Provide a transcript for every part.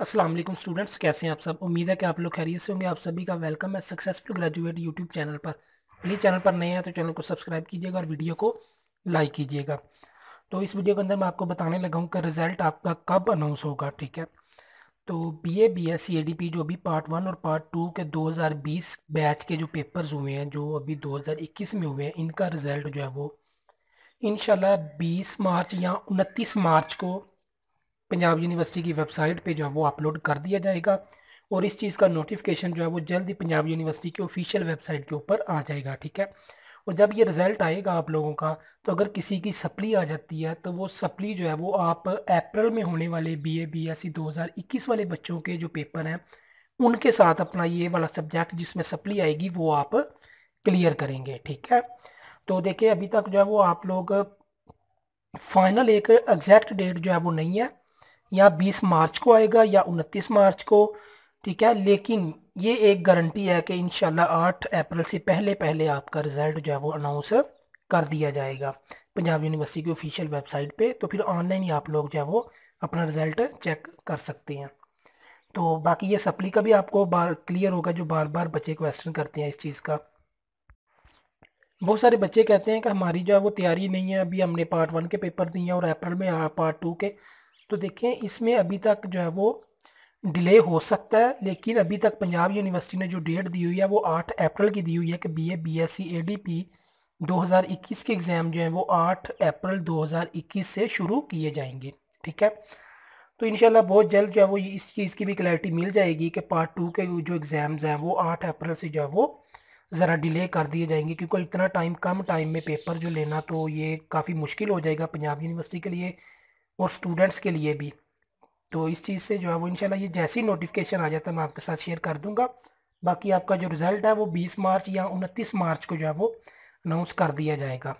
अस्सलाम वालेकुम स्टूडेंट्स कैसे हैं आप सब उम्मीद है कि आप लोग खैरियत से होंगे आप सभी का वेलकम है सक्सेसफुल ग्रेजुएट यूट्यूब चैनल पर प्लीज़ चैनल पर नए हैं तो चैनल को सब्सक्राइब कीजिएगा और वीडियो को लाइक कीजिएगा तो इस वीडियो के अंदर मैं आपको बताने लगा हूँ कि रिज़ल्ट आपका कब अनाउंस होगा ठीक है तो B A B S C A D P जो अभी पार्ट वन और पार्ट टू के बीस बैच के जो पेपर्स हुए हैं जो अभी इक्कीस में हुए हैं इनका रिज़ल्ट जो है वो इन बीस मार्च या उनतीस मार्च को पंजाब यूनिवर्सिटी की वेबसाइट पे जो है वो अपलोड कर दिया जाएगा और इस चीज़ का नोटिफिकेशन जो है वो जल्द ही पंजाब यूनिवर्सिटी की ऑफिशियल वेबसाइट के ऊपर आ जाएगा ठीक है और जब ये रिज़ल्ट आएगा आप लोगों का तो अगर किसी की सप्ली आ जाती है तो वो सप्ली जो है वो आप अप्रैल में होने वाले B A B S C दो हज़ार इक्कीस वाले बच्चों के जो पेपर हैं उनके साथ अपना ये वाला सब्जेक्ट जिसमें सप्ली आएगी वो आप क्लियर करेंगे ठीक है तो देखिए अभी तक जो है वो आप लोग फाइनल एक एग्जैक्ट डेट जो है वो नहीं है या 20 मार्च को आएगा या 29 मार्च को ठीक है लेकिन ये एक गारंटी है कि इन आठ अप्रैल से पहले पहले आपका रिज़ल्ट जो है वो अनाउंस कर दिया जाएगा पंजाब यूनिवर्सिटी की ऑफिशियल वेबसाइट पे तो फिर ऑनलाइन ही आप लोग जो है वो अपना रिज़ल्ट चेक कर सकते हैं तो बाकी ये सप्ली का भी आपको बार क्लियर होगा जो बार बार बच्चे क्वेश्चन करते हैं इस चीज़ का बहुत सारे बच्चे कहते हैं कि हमारी जो है वो तैयारी नहीं है अभी हमने पार्ट वन के पेपर दिए हैं और अप्रैल में पार्ट हाँ, टू के तो देखें इसमें अभी तक जो है वो डिले हो सकता है लेकिन अभी तक पंजाब यूनिवर्सिटी ने जो डेट दी हुई है वो आठ अप्रैल की दी हुई है कि B A B S C A D P दो हज़ार इक्कीस के एग्ज़ाम जो हैं वो आठ अप्रैल दो हज़ार इक्कीस से शुरू किए जाएंगे ठीक है तो इन बहुत जल्द जो है वो इस चीज़ की भी क्लैरिटी मिल जाएगी कि पार्ट टू के जो एग्ज़ाम्स हैं वो आठ अप्रैल से जो है वो ज़रा डिले कर दिए जाएंगे क्योंकि इतना टाइम कम टाइम में पेपर जो लेना तो ये काफ़ी मुश्किल हो जाएगा पंजाब यूनिवर्सिटी के लिए और स्टूडेंट्स के लिए भी तो इस चीज़ से जो है वो इंशाल्लाह ये जैसी नोटिफिकेशन आ जाता है मैं आपके साथ शेयर कर दूंगा बाकी आपका जो रिज़ल्ट है वो 20 मार्च या 29 मार्च को जो है वो अनाउंस कर दिया जाएगा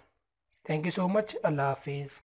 थैंक यू सो मच अल्लाह हाफिज़